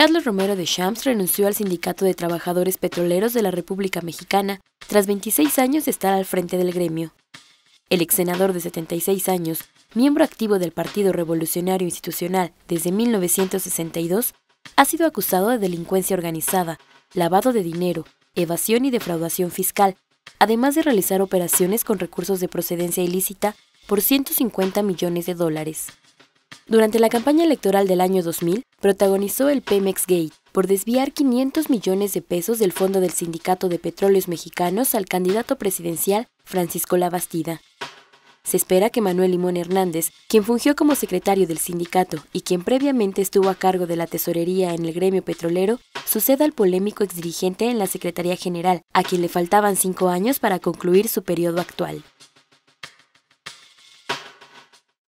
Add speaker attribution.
Speaker 1: Carlos Romero de Champs renunció al Sindicato de Trabajadores Petroleros de la República Mexicana tras 26 años de estar al frente del gremio. El ex de 76 años, miembro activo del Partido Revolucionario Institucional desde 1962, ha sido acusado de delincuencia organizada, lavado de dinero, evasión y defraudación fiscal, además de realizar operaciones con recursos de procedencia ilícita por 150 millones de dólares. Durante la campaña electoral del año 2000, protagonizó el Pemex Gate por desviar 500 millones de pesos del fondo del Sindicato de Petróleos Mexicanos al candidato presidencial Francisco Labastida. Se espera que Manuel Limón Hernández, quien fungió como secretario del sindicato y quien previamente estuvo a cargo de la tesorería en el gremio petrolero, suceda al polémico exdirigente en la Secretaría General, a quien le faltaban cinco años para concluir su periodo actual.